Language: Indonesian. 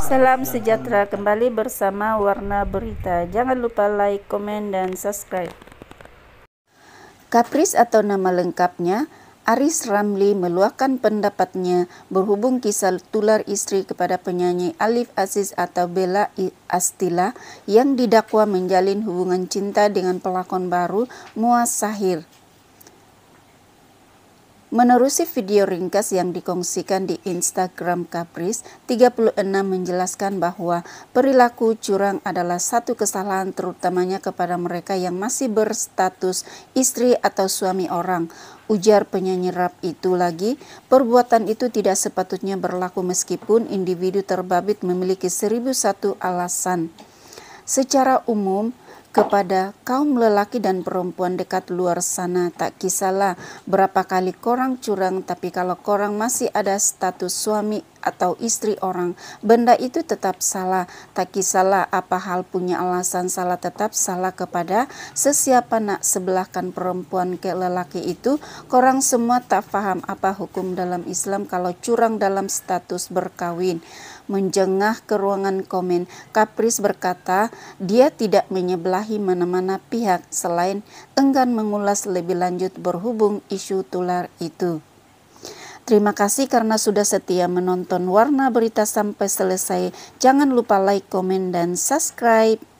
Salam sejahtera kembali bersama Warna Berita. Jangan lupa like, komen, dan subscribe. Kapris atau nama lengkapnya, Aris Ramli meluahkan pendapatnya berhubung kisah tular istri kepada penyanyi Alif Aziz atau Bella Astila yang didakwa menjalin hubungan cinta dengan pelakon baru Muasahir. Sahir. Menerusi video ringkas yang dikongsikan di Instagram Kapris, 36 menjelaskan bahwa perilaku curang adalah satu kesalahan terutamanya kepada mereka yang masih berstatus istri atau suami orang. Ujar penyanyi rap itu lagi, perbuatan itu tidak sepatutnya berlaku meskipun individu terbabit memiliki 1001 alasan. Secara umum, kepada kaum lelaki dan perempuan dekat luar sana tak kisahlah berapa kali korang curang tapi kalau korang masih ada status suami atau istri orang. Benda itu tetap salah, tak kisahlah apa hal punya alasan salah tetap salah kepada sesiapa nak sebelahkan perempuan ke lelaki itu. Korang semua tak faham apa hukum dalam Islam kalau curang dalam status berkawin menjengah ke ruangan komen. Kapris berkata, dia tidak menyebelahi mana-mana pihak selain enggan mengulas lebih lanjut berhubung isu tular itu. Terima kasih karena sudah setia menonton warna berita sampai selesai. Jangan lupa like, komen, dan subscribe.